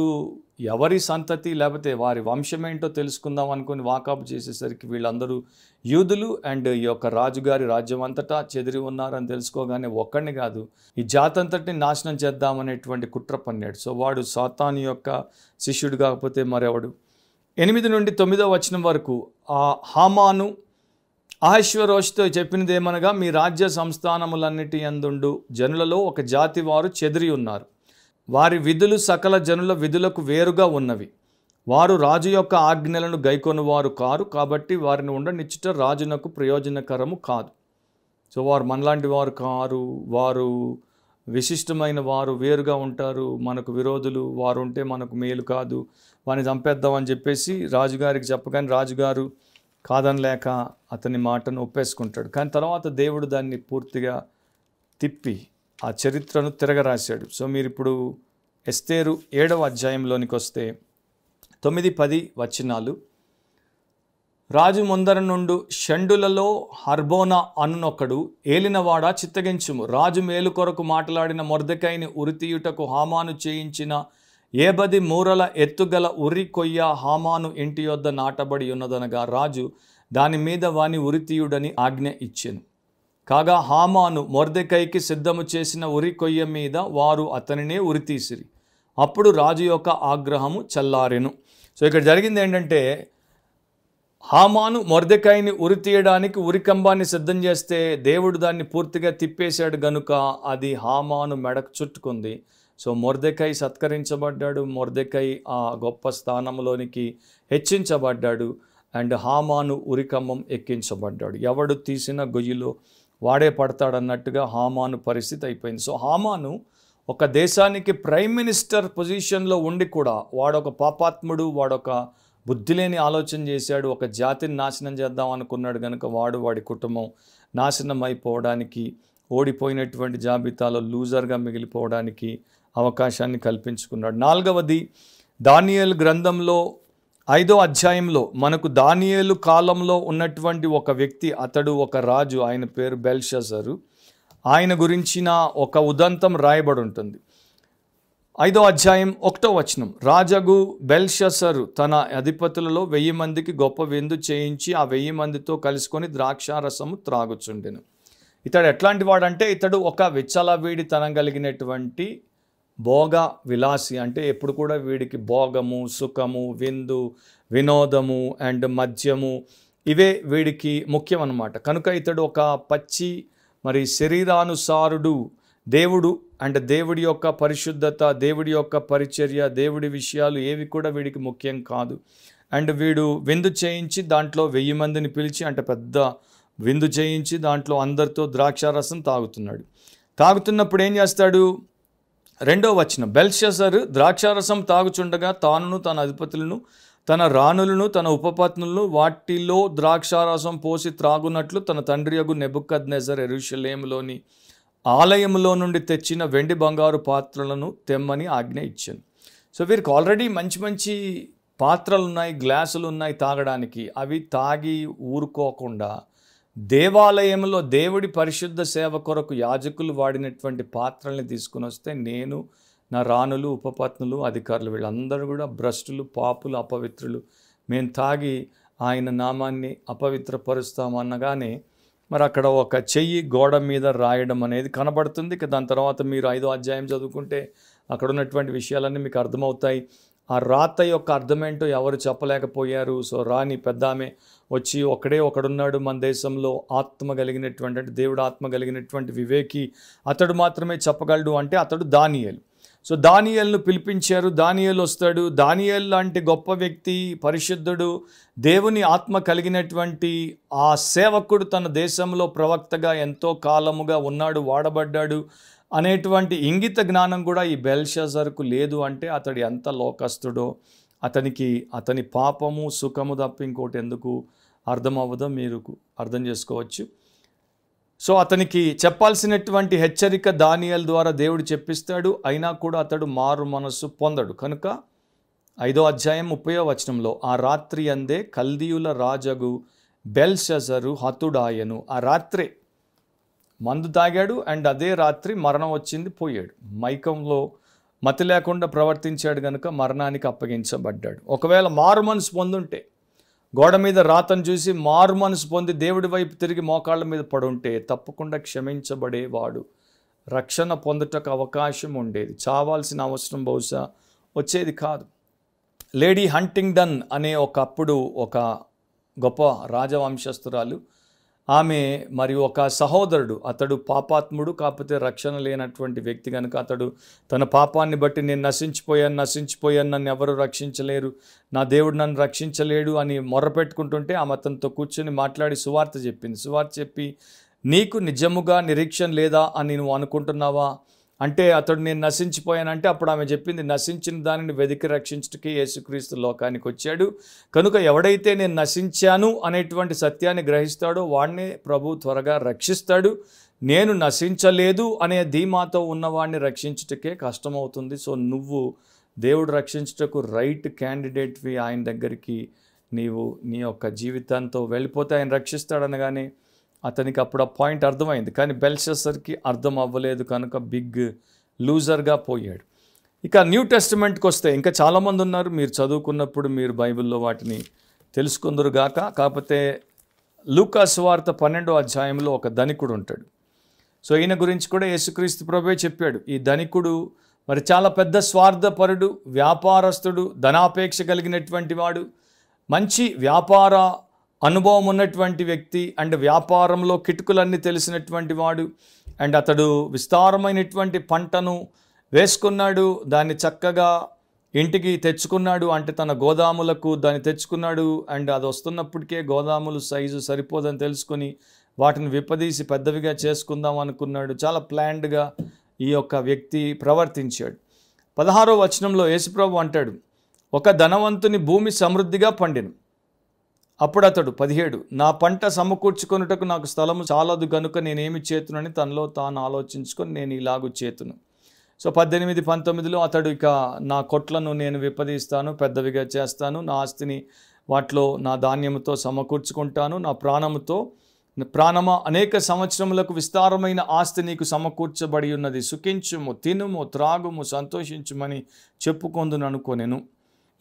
ఎవరి సంతతి లేకపోతే వారి వంశం ఏంటో తెలుసుకుందాం అనుకుని వాకాపు చేసేసరికి వీళ్ళందరూ యూదులు అండ్ ఈ యొక్క రాజుగారి రాజ్యం అంతటా చెదిరి ఉన్నారని తెలుసుకోగానే ఒక్కడిని కాదు ఈ జాతంతటిని నాశనం చేద్దామనేటువంటి కుట్ర పన్నాడు సో వాడు సాతాన్ యొక్క శిష్యుడు కాకపోతే మరెవడు ఎనిమిది నుండి తొమ్మిదో వచ్చిన వరకు ఆ హామాను చెప్పినది చెప్పినదేమనగా మీ రాజ్య సంస్థానములన్నిటి అందుండు జనులలో ఒక జాతి వారు చెదిరి ఉన్నారు వారి విధులు సకల జనుల విధులకు వేరుగా ఉన్నవి వారు రాజు యొక్క ఆజ్ఞలను గైకొని వారు కారు కాబట్టి వారిని ఉండనిచ్చుట రాజునకు ప్రయోజనకరము కాదు సో వారు మనలాంటి వారు కారు వారు విశిష్టమైన వారు వేరుగా ఉంటారు మనకు విరోధులు వారు ఉంటే మనకు మేలు కాదు వారిని చంపేద్దామని చెప్పేసి రాజుగారికి చెప్పగానే రాజుగారు కాదనలేక అతని మాటను ఒప్పేసుకుంటాడు కానీ తర్వాత దేవుడు దాన్ని పూర్తిగా తిప్పి ఆ చరిత్రను తిరగరాశాడు సో మీరు ఇప్పుడు ఎస్తేరు ఏడవ అధ్యాయంలోనికి వస్తే తొమ్మిది పది వచనాలు రాజు ముందర నుండు షండులలో హర్బోనా అనునొకడు ఏలినవాడా చిత్తగించుము రాజు మేలు కొరకు మాట్లాడిన మొరదకైని ఉరితీయుటకు హామాను చేయించిన ఏబది మూరల ఎత్తుగల ఉరి కొయ్య హామాను ఇంటి యొద్ద నాటబడి ఉన్నదనగా రాజు దాని మీద వాని ఉరితీయుడని ఆజ్ఞ ఇచ్చాను కాగా హామాను మొర్దెకైకి సిద్ధము చేసిన ఉరి కొయ్య మీద వారు అతనినే ఉరితీసిరి అప్పుడు రాజు యొక్క ఆగ్రహము చల్లారెను సో ఇక్కడ జరిగింది ఏంటంటే హామాను మొర్దెకాయని ఉరి తీయడానికి ఉరికంబాన్ని సిద్ధం చేస్తే దేవుడు దాన్ని పూర్తిగా తిప్పేశాడు గనుక అది హామాను మెడకు చుట్టుకుంది సో మొర్దెకై సత్కరించబడ్డాడు మొర్దెకై ఆ గొప్ప స్థానంలోనికి హెచ్చించబడ్డాడు అండ్ హామాను ఉరికంబం ఎక్కించబడ్డాడు ఎవడు తీసిన గొయ్యిలో వాడే పడతాడన్నట్టుగా హామాను పరిస్థితి అయిపోయింది సో హామాను ఒక దేశానికి ప్రైమ్ మినిస్టర్ పొజిషన్లో ఉండి కూడా వాడొక పాపాత్ముడు వాడొక బుద్ధి లేని ఆలోచన చేశాడు ఒక జాతిని నాశనం చేద్దాం అనుకున్నాడు కనుక వాడు వాడి కుటుంబం నాశనం అయిపోవడానికి ఓడిపోయినటువంటి జాబితాలో లూజర్గా మిగిలిపోవడానికి అవకాశాన్ని కల్పించుకున్నాడు నాలుగవది దానియల్ గ్రంథంలో ఐదో అధ్యాయంలో మనకు దానియేలు కాలంలో ఉన్నటువంటి ఒక వ్యక్తి అతడు ఒక రాజు ఆయన పేరు బెల్షాజరు ఆయన గురించిన ఒక ఉదంతం రాయబడి ఉంటుంది ఐదో అధ్యాయం ఒకటో వచనం రాజగు బెల్షసరు తన అధిపతులలో వెయ్యి మందికి గొప్ప విందు చేయించి ఆ వెయ్యి మందితో కలుసుకొని ద్రాక్షారసము త్రాగుచుండెను ఇతడు ఎట్లాంటి వాడంటే ఇతడు ఒక విచ్చలవేడితనం కలిగినటువంటి భోగ విలాసి అంటే ఎప్పుడు కూడా వీడికి భోగము సుఖము విందు వినోదము అండ్ మద్యము ఇవే వీడికి ముఖ్యం అనమాట కనుక ఇతడు ఒక పచ్చి మరి శరీరానుసారుడు దేవుడు అండ్ దేవుడి యొక్క పరిశుద్ధత దేవుడి యొక్క పరిచర్య దేవుడి విషయాలు ఏవి కూడా వీడికి ముఖ్యం కాదు అండ్ వీడు విందు చేయించి దాంట్లో వెయ్యి మందిని పిలిచి అంటే పెద్ద విందు చేయించి దాంట్లో అందరితో ద్రాక్షారసం తాగుతున్నాడు తాగుతున్నప్పుడు ఏం చేస్తాడు రెండో వచనం బెల్షజర్ ద్రాక్షారసం తాగుచుండగా తానును తన అధిపతులను తన రాణులను తన ఉపపత్నులను వాటిలో ద్రాక్షారసం పోసి త్రాగునట్లు తన తండ్రి యగు నెబుకద్ నెజర్ ఎరుషలేములోని ఆలయంలో నుండి తెచ్చిన వెండి బంగారు పాత్రలను తెమ్మని ఆజ్ఞ ఇచ్చాను సో వీరికి ఆల్రెడీ మంచి మంచి పాత్రలు ఉన్నాయి గ్లాసులు ఉన్నాయి తాగడానికి అవి తాగి ఊరుకోకుండా దేవాలయంలో దేవుడి పరిశుద్ధ సేవ కొరకు యాజకులు వాడినటువంటి పాత్రల్ని తీసుకుని వస్తే నేను నా రాణులు ఉపపత్నులు అధికారులు వీళ్ళందరూ కూడా భ్రష్టులు పాపులు అపవిత్రులు మేము తాగి ఆయన నామాన్ని అపవిత్రపరుస్తామన్నగానే మరి అక్కడ ఒక చెయ్యి గోడ మీద రాయడం అనేది కనబడుతుంది దాని తర్వాత మీరు ఐదో అధ్యాయం చదువుకుంటే అక్కడ ఉన్నటువంటి విషయాలన్నీ మీకు అర్థమవుతాయి ఆ రాత యొక్క అర్థమేంటో ఎవరు చెప్పలేకపోయారు సో రాని పెద్ద ఆమె వచ్చి ఒకడే ఒకడున్నాడు మన దేశంలో ఆత్మ కలిగినటువంటి అంటే దేవుడు ఆత్మ కలిగినటువంటి వివేకి అతడు మాత్రమే చెప్పగలడు అంటే అతడు దానియలు సో దానియల్ను పిలిపించారు దానియల్ వస్తాడు దానియల్ లాంటి గొప్ప వ్యక్తి పరిశుద్ధుడు దేవుని ఆత్మ కలిగినటువంటి ఆ సేవకుడు తన దేశంలో ప్రవక్తగా ఎంతో కాలముగా ఉన్నాడు వాడబడ్డాడు అనేటువంటి ఇంగిత జ్ఞానం కూడా ఈ బెల్షజర్కు లేదు అంటే అతడు ఎంత లోకస్తుడో అతనికి అతని పాపము సుఖము తప్ప ఇంకోటి ఎందుకు అర్థం అవ్వదో మీరు అర్థం చేసుకోవచ్చు సో అతనికి చెప్పాల్సినటువంటి హెచ్చరిక దానియల్ ద్వారా దేవుడు చెప్పిస్తాడు అయినా కూడా అతడు మారు మనస్సు పొందడు కనుక ఐదో అధ్యాయం ముప్పై వచనంలో ఆ రాత్రి అందే కల్దీయుల రాజగు బెల్షజరు హతుడాయను ఆ రాత్రే మందు తాగాడు అండ్ అదే రాత్రి మరణం వచ్చింది పోయాడు మైకంలో మతి లేకుండా ప్రవర్తించాడు కనుక మరణానికి అప్పగించబడ్డాడు ఒకవేళ మారు మనసు పొందుంటే గోడ మీద రాతను చూసి మారు మనసు పొంది దేవుడి వైపు తిరిగి మోకాళ్ళ మీద పడుంటే తప్పకుండా క్షమించబడేవాడు రక్షణ పొందుటకు అవకాశం ఉండేది చావాల్సిన అవసరం బహుశా వచ్చేది కాదు లేడీ హంటింగ్ డన్ అనే ఒకప్పుడు ఒక గొప్ప రాజవంశస్థురాలు ఆమె మరి ఒక సహోదరుడు అతడు పాపాత్ముడు కాకపోతే రక్షణ లేనటువంటి వ్యక్తి కనుక అతడు తన పాపాన్ని బట్టి నేను నశించిపోయాను నశించిపోయాను నన్ను ఎవరు రక్షించలేరు నా దేవుడు నన్ను రక్షించలేడు అని మొర్రపెట్టుకుంటుంటే ఆమె అతనితో కూర్చొని మాట్లాడి సువార్త చెప్పింది సువార్త చెప్పి నీకు నిజముగా నిరీక్షణ లేదా అని నువ్వు అనుకుంటున్నావా అంటే అతడు నేను నశించిపోయానంటే అప్పుడు ఆమె చెప్పింది నశించిన దానిని వెతికి రక్షించటకి యేసుక్రీస్తు లోకానికి వచ్చాడు కనుక ఎవడైతే నేను నశించాను అనేటువంటి సత్యాన్ని గ్రహిస్తాడో వాడిని ప్రభు త్వరగా రక్షిస్తాడు నేను నశించలేదు అనే ధీమాతో ఉన్నవాడిని రక్షించుటకే కష్టమవుతుంది సో నువ్వు దేవుడు రక్షించుటకు రైట్ క్యాండిడేట్వి ఆయన దగ్గరికి నీవు నీ యొక్క జీవితంతో వెళ్ళిపోతే ఆయన రక్షిస్తాడనగానే అతనికి అప్పుడు ఆ పాయింట్ అర్థమైంది కానీ బెల్షస్సర్కి అర్థం అవ్వలేదు కనుక బిగ్ లూజర్గా పోయాడు ఇక న్యూ టెస్టిమెంట్కి వస్తే ఇంకా చాలామంది ఉన్నారు మీరు చదువుకున్నప్పుడు మీరు బైబిల్లో వాటిని తెలుసుకుందరుగాక కాకపోతే లూకాస్ వార్త పన్నెండో అధ్యాయంలో ఒక ధనికుడు ఉంటాడు సో ఈయన గురించి కూడా యేసుక్రీస్తు ప్రభే చెప్పాడు ఈ ధనికుడు మరి చాలా పెద్ద స్వార్థపరుడు వ్యాపారస్తుడు ధనాపేక్ష కలిగినటువంటి వాడు మంచి వ్యాపార అనుభవం ఉన్నటువంటి వ్యక్తి అండ్ వ్యాపారంలో కిటుకులన్నీ తెలిసినటువంటి వాడు అండ్ అతడు విస్తారమైనటువంటి పంటను వేసుకున్నాడు దాన్ని చక్కగా ఇంటికి తెచ్చుకున్నాడు అంటే తన గోదాములకు దాన్ని తెచ్చుకున్నాడు అండ్ అది వస్తున్నప్పటికే గోదాములు సైజు సరిపోదని తెలుసుకొని వాటిని విప్పదీసి పెద్దవిగా చేసుకుందాం అనుకున్నాడు చాలా ప్లాన్డ్గా ఈ యొక్క వ్యక్తి ప్రవర్తించాడు పదహారో వచనంలో యేసుప్రభు అంటాడు ఒక ధనవంతుని భూమి సమృద్ధిగా పండిను అప్పుడు అతడు పదిహేడు నా పంట సమకూర్చుకొనుటకు నాకు స్థలము చాలదు గనుక నేనేమి చేతునని తనలో తాను ఆలోచించుకొని నేను ఇలాగూ చేతును సో పద్దెనిమిది పంతొమ్మిదిలో అతడు ఇక నా కొట్లను నేను విపదీస్తాను పెద్దవిగా చేస్తాను నా ఆస్తిని వాటిలో నా ధాన్యముతో సమకూర్చుకుంటాను నా ప్రాణముతో ప్రాణమ అనేక సంవత్సరములకు విస్తారమైన ఆస్తి నీకు సమకూర్చబడి ఉన్నది సుఖించుము తినుము త్రాగుము సంతోషించుమని చెప్పుకొందును అనుకోనెను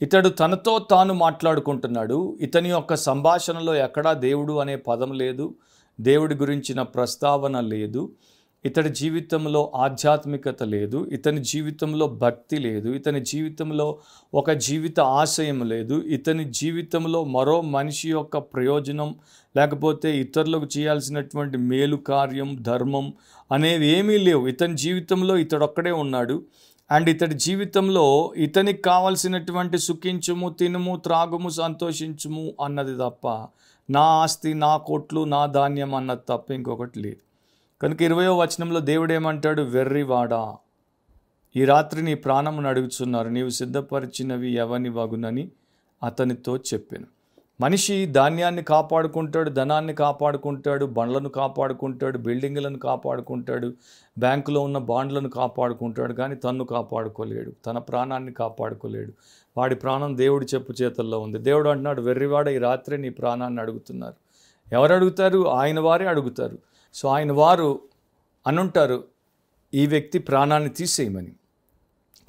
ఇతడు తనతో తాను మాట్లాడుకుంటున్నాడు ఇతని యొక్క సంభాషణలో ఎక్కడా దేవుడు అనే పదం లేదు దేవుడి గురించిన ప్రస్తావన లేదు ఇతడి జీవితంలో ఆధ్యాత్మికత లేదు ఇతని జీవితంలో భక్తి లేదు ఇతని జీవితంలో ఒక జీవిత ఆశయం లేదు ఇతని జీవితంలో మరో మనిషి యొక్క ప్రయోజనం లేకపోతే ఇతరులకు చేయాల్సినటువంటి మేలు కార్యం ధర్మం అనేవి ఏమీ లేవు ఇతని జీవితంలో ఇతడొక్కడే ఉన్నాడు అండ్ ఇతడి జీవితంలో ఇతనికి కావలసినటువంటి సుఖించుము తినుము త్రాగుము సంతోషించుము అన్నది తప్ప నా ఆస్తి నా కొట్లు నా ధాన్యం అన్నది తప్ప ఇంకొకటి లేదు కనుక ఇరవయో వచనంలో దేవుడు ఏమంటాడు వెర్రివాడా ఈ రాత్రి నీ ప్రాణమును అడుగుచున్నారు నీవు సిద్ధపరిచినవి ఎవని వగునని అతనితో చెప్పాను మనిషి ధాన్యాన్ని కాపాడుకుంటాడు ధనాన్ని కాపాడుకుంటాడు బండ్లను కాపాడుకుంటాడు బిల్డింగ్లను కాపాడుకుంటాడు బ్యాంకులో ఉన్న బాండ్లను కాపాడుకుంటాడు కానీ తన్ను కాపాడుకోలేడు తన ప్రాణాన్ని కాపాడుకోలేడు వాడి ప్రాణం దేవుడి చెప్పు చేతల్లో ఉంది దేవుడు అంటున్నాడు వెర్రివాడ ఈ రాత్రి నీ ప్రాణాన్ని అడుగుతున్నారు ఎవరు అడుగుతారు ఆయన వారే అడుగుతారు సో ఆయన వారు అనుంటారు ఈ వ్యక్తి ప్రాణాన్ని తీసేయమని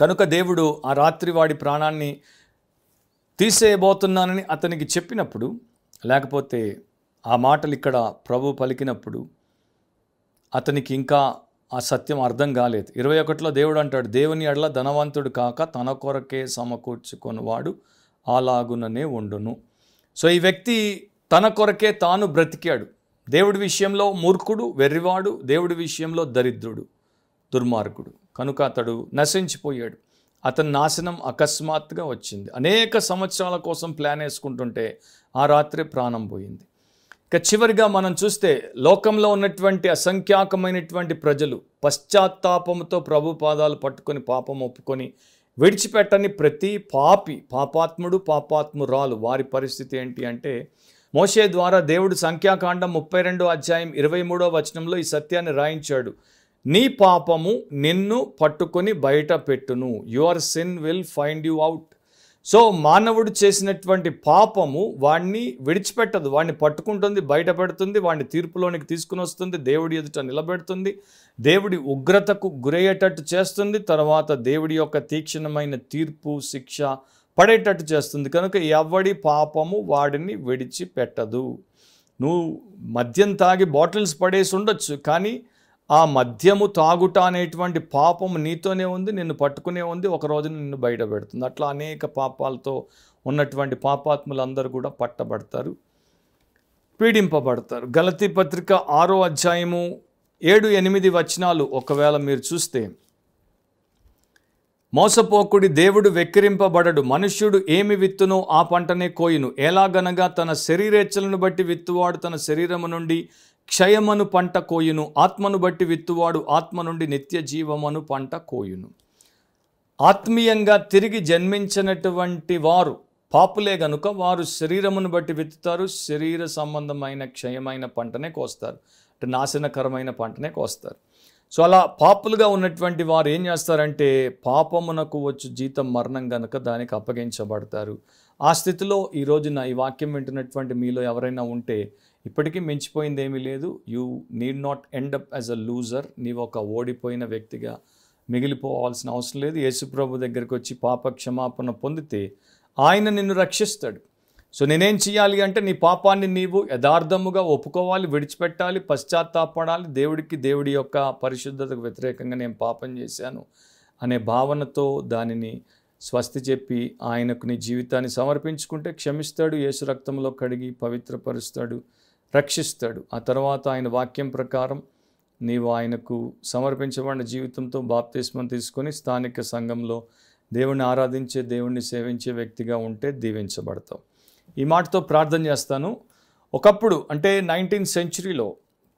కనుక దేవుడు ఆ రాత్రి వాడి ప్రాణాన్ని తీసేయబోతున్నానని అతనికి చెప్పినప్పుడు లేకపోతే ఆ మాటలు ఇక్కడ ప్రభు పలికినప్పుడు అతనికి ఇంకా ఆ సత్యం అర్థం కాలేదు ఇరవై ఒకటిలో దేవుడు అంటాడు దేవుని అడల ధనవంతుడు కాక తన కొరకే సమకూర్చుకొని వాడు అలాగుననే ఉండును సో ఈ వ్యక్తి తన కొరకే తాను బ్రతికాడు దేవుడి విషయంలో మూర్ఖుడు వెర్రివాడు దేవుడి విషయంలో దరిద్రుడు దుర్మార్గుడు కనుక అతడు నశించిపోయాడు అతని నాశనం అకస్మాత్తుగా వచ్చింది అనేక సంవత్సరాల కోసం ప్లాన్ వేసుకుంటుంటే ఆ రాత్రి ప్రాణం పోయింది ఇక చివరిగా మనం చూస్తే లోకంలో ఉన్నటువంటి అసంఖ్యాకమైనటువంటి ప్రజలు పశ్చాత్తాపంతో ప్రభు పాదాలు పట్టుకొని పాపం ఒప్పుకొని విడిచిపెట్టని ప్రతి పాపి పాపాత్ముడు పాపాత్మురాలు వారి పరిస్థితి ఏంటి అంటే మోషే ద్వారా దేవుడు సంఖ్యాకాండం ముప్పై రెండో అధ్యాయం ఇరవై మూడో వచనంలో ఈ సత్యాన్ని రాయించాడు నీ పాపము నిన్ను పట్టుకొని బయట పెట్టును your sin will find you out so మానవుడు చేసినటువంటి పాపము వాణ్ణి విడిచిపెట్టదు వాడిని పట్టుకుంటుంది బయట పెడుతుంది వాడిని తీర్పులోనికి తీసుకుని వస్తుంది దేవుడి ఎదుట నిలబెడుతుంది దేవుడి ఉగ్రతకు గురయ్యేటట్టు చేస్తుంది తర్వాత దేవుడి యొక్క తీక్షణమైన తీర్పు శిక్ష పడేటట్టు చేస్తుంది కనుక ఎవడి పాపము వాడిని విడిచిపెట్టదు నువ్వు మద్యం తాగి బాటిల్స్ పడేసి ఉండొచ్చు కానీ ఆ మద్యము తాగుట అనేటువంటి పాపం నీతోనే ఉంది నిన్ను పట్టుకునే ఉంది ఒక రోజున నిన్ను బయట పెడుతుంది అట్లా అనేక పాపాలతో ఉన్నటువంటి పాపాత్ములందరూ కూడా పట్టబడతారు పీడింపబడతారు గలతీ పత్రిక ఆరో అధ్యాయము ఏడు ఎనిమిది వచనాలు ఒకవేళ మీరు చూస్తే మోసపోకుడి దేవుడు వెక్కిరింపబడడు మనుష్యుడు ఏమి విత్తునో ఆ పంటనే కోయును ఎలాగనగా తన శరీరేచ్ఛలను బట్టి విత్తువాడు తన శరీరము నుండి క్షయమను పంట కోయును ఆత్మను బట్టి విత్తువాడు ఆత్మ నుండి నిత్య జీవమను పంట కోయును ఆత్మీయంగా తిరిగి జన్మించినటువంటి వారు పాపులే గనుక వారు శరీరమును బట్టి విత్తుతారు శరీర సంబంధమైన క్షయమైన పంటనే కోస్తారు అంటే నాశనకరమైన పంటనే కోస్తారు సో అలా పాపులుగా ఉన్నటువంటి వారు ఏం చేస్తారంటే పాపమునకు వచ్చి జీతం మరణం గనుక దానికి అప్పగించబడతారు ఆ స్థితిలో ఈరోజున ఈ వాక్యం వింటున్నటువంటి మీలో ఎవరైనా ఉంటే ఇప్పటికీ మించిపోయింది ఏమీ లేదు you need not end up as a loser నీవు ఒక ఓడిపోయిన వ్యక్తిగా మిగిలిపోవాల్సిన అవసరం లేదు యేసుప్రభు దగ్గరికి వచ్చి పాప క్షమాపణ పొందితే ఆయన నిన్ను రక్షిస్తాడు సో నేనేం చేయాలి అంటే నీ పాపాన్ని నీవు యథార్థముగా ఒప్పుకోవాలి విడిచిపెట్టాలి పశ్చాత్తాపడాలి దేవుడికి దేవుడి యొక్క పరిశుద్ధతకు వ్యతిరేకంగా నేను పాపం చేశాను అనే భావనతో దానిని స్వస్తి చెప్పి ఆయనకు నీ జీవితాన్ని సమర్పించుకుంటే క్షమిస్తాడు యేసు రక్తంలో కడిగి పవిత్రపరుస్తాడు రక్షిస్తాడు ఆ తర్వాత ఆయన వాక్యం ప్రకారం నీవు ఆయనకు సమర్పించబడిన జీవితంతో బాప్తిస్మం తీసుకొని స్థానిక సంఘంలో దేవుణ్ణి ఆరాధించే దేవుణ్ణి సేవించే వ్యక్తిగా ఉంటే దీవించబడతావు ఈ మాటతో ప్రార్థన చేస్తాను ఒకప్పుడు అంటే నైన్టీన్ సెంచురీలో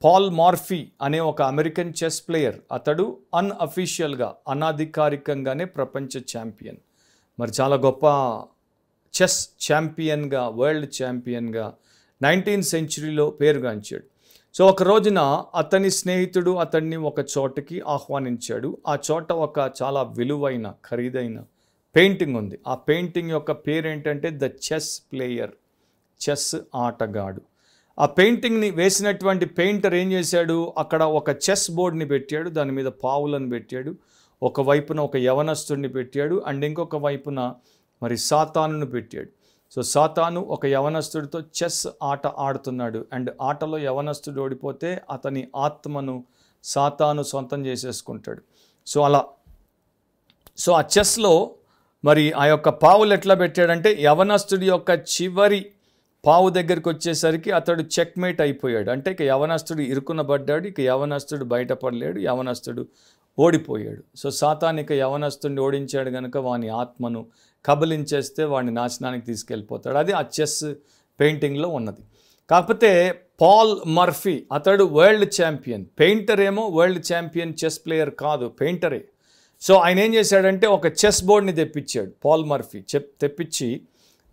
పాల్ మార్ఫీ అనే ఒక అమెరికన్ చెస్ ప్లేయర్ అతడు అన్అఫీషియల్గా అనాధికారికంగానే ప్రపంచ ఛాంపియన్ మరి చాలా గొప్ప చెస్ ఛాంపియన్గా వరల్డ్ ఛాంపియన్గా నైన్టీన్త్ సెంచురీలో పేరుగాంచాడు సో ఒక రోజున అతని స్నేహితుడు అతన్ని ఒక చోటకి ఆహ్వానించాడు ఆ చోట ఒక చాలా విలువైన ఖరీదైన పెయింటింగ్ ఉంది ఆ పెయింటింగ్ యొక్క పేరేంటంటే ద చెస్ ప్లేయర్ చెస్ ఆటగాడు ఆ పెయింటింగ్ని వేసినటువంటి పెయింటర్ ఏం చేశాడు అక్కడ ఒక చెస్ బోర్డ్ని పెట్టాడు దాని మీద పావులను పెట్టాడు ఒక వైపున ఒక యవనస్తుడిని పెట్టాడు అండ్ ఇంకొక వైపున మరి సాతాను పెట్టాడు సో సాతాను ఒక యవనస్తుడితో చెస్ ఆట ఆడుతున్నాడు అండ్ ఆటలో యవనస్తుడు ఓడిపోతే అతని ఆత్మను సాతాను సొంతం చేసేసుకుంటాడు సో అలా సో ఆ చెస్లో మరి ఆ యొక్క పావులు ఎట్లా పెట్టాడంటే యవనస్తుడి యొక్క చివరి పావు దగ్గరికి వచ్చేసరికి అతడు చెక్మేట్ అయిపోయాడు అంటే ఇక యవనస్తుడు ఇరుకునబడ్డాడు ఇక యవనస్తుడు బయటపడలేడు యవనస్తుడు ఓడిపోయాడు సో సాతానిక యవనస్తుడిని ఓడించాడు కనుక వాని ఆత్మను కబలించేస్తే వాడిని నాశనానికి తీసుకెళ్ళిపోతాడు అది ఆ చెస్ పెయింటింగ్లో ఉన్నది కాకపోతే పాల్ మర్ఫీ అతడు వరల్డ్ ఛాంపియన్ పెయింటర్ ఏమో వరల్డ్ ఛాంపియన్ చెస్ ప్లేయర్ కాదు పెయింటరే సో ఆయన ఏం చేశాడంటే ఒక చెస్ బోర్డ్ని తెప్పించాడు పాల్ మర్ఫీ చెప్ తెప్పించి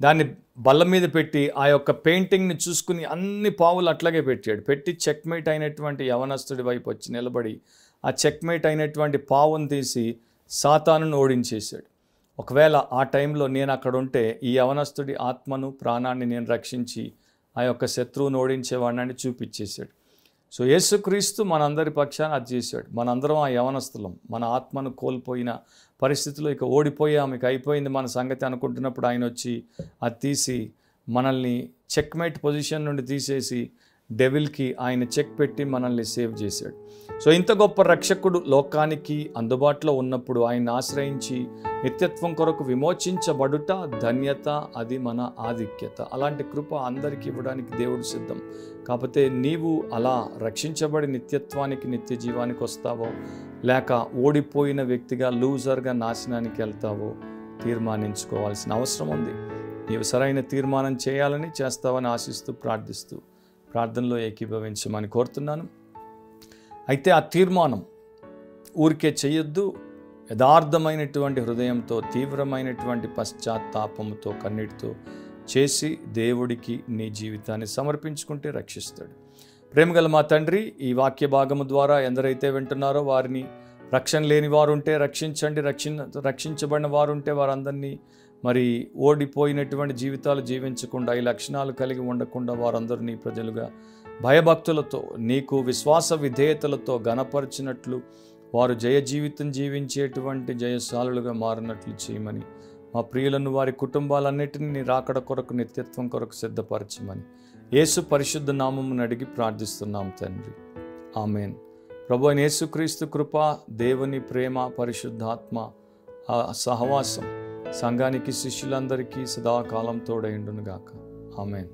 దాన్ని బల్ల మీద పెట్టి ఆ యొక్క పెయింటింగ్ని చూసుకుని అన్ని పావులు అట్లాగే పెట్టాడు పెట్టి చెక్మేట్ అయినటువంటి యవనస్తుడి వైపు వచ్చి నిలబడి ఆ చెక్మేట్ అయినటువంటి పావును తీసి సాతానును ఓడించేశాడు ఒకవేళ ఆ టైంలో నేను అక్కడ ఉంటే ఈ యవనస్తుడి ఆత్మను ప్రాణాన్ని నేను రక్షించి ఆ యొక్క శత్రువును ఓడించేవాడిని చూపించేశాడు సో యేసుక్రీస్తు మనందరి పక్షాన్ని అది చేశాడు మనందరం ఆ యవనస్తులం మన ఆత్మను కోల్పోయిన పరిస్థితిలో ఇక ఓడిపోయాం ఇక అయిపోయింది మన సంగతి అనుకుంటున్నప్పుడు ఆయన వచ్చి అది తీసి మనల్ని చెక్మేట్ పొజిషన్ నుండి తీసేసి డెవిల్కి ఆయన చెక్ పెట్టి మనల్ని సేవ్ చేశాడు సో ఇంత గొప్ప రక్షకుడు లోకానికి అందుబాటులో ఉన్నప్పుడు ఆయన ఆశ్రయించి నిత్యత్వం కొరకు విమోచించబడుట ధన్యత అది మన ఆధిక్యత అలాంటి కృప అందరికీ ఇవ్వడానికి దేవుడు సిద్ధం కాకపోతే నీవు అలా రక్షించబడి నిత్యత్వానికి నిత్య జీవానికి వస్తావో లేక ఓడిపోయిన వ్యక్తిగా లూజర్గా నాశనానికి వెళ్తావో తీర్మానించుకోవాల్సిన అవసరం ఉంది నీవు సరైన తీర్మానం చేయాలని చేస్తావని ఆశిస్తూ ప్రార్థిస్తూ ప్రార్థనలో ఏకీభవించమని కోరుతున్నాను అయితే ఆ తీర్మానం ఊరికే చేయొద్దు యథార్థమైనటువంటి హృదయంతో తీవ్రమైనటువంటి పశ్చాత్తాపంతో కన్నీటితో చేసి దేవుడికి నీ జీవితాన్ని సమర్పించుకుంటే రక్షిస్తాడు ప్రేమగల మా తండ్రి ఈ వాక్య భాగము ద్వారా ఎందరైతే వింటున్నారో వారిని రక్షణ లేని వారుంటే రక్షించండి రక్షణ రక్షించబడిన వారుంటే వారందరినీ మరి ఓడిపోయినటువంటి జీవితాలు జీవించకుండా ఈ లక్షణాలు కలిగి ఉండకుండా వారందరూ నీ ప్రజలుగా భయభక్తులతో నీకు విశ్వాస విధేయతలతో గనపరిచినట్లు వారు జయ జీవితం జీవించేటువంటి జయశాలులుగా మారినట్లు చేయమని మా ప్రియులను వారి కుటుంబాలన్నింటినీ నీ రాకడ కొరకు నిత్యత్వం కొరకు సిద్ధపరచమని యేసు పరిశుద్ధ నామమును అడిగి ప్రార్థిస్తున్నాం తండ్రి ఆమెన్ ప్రభు యేసుక్రీస్తు కృప దేవుని ప్రేమ పరిశుద్ధాత్మ సహవాసం సంఘానికి శిష్యులందరికీ సదాకాలం గాక ఆమెన్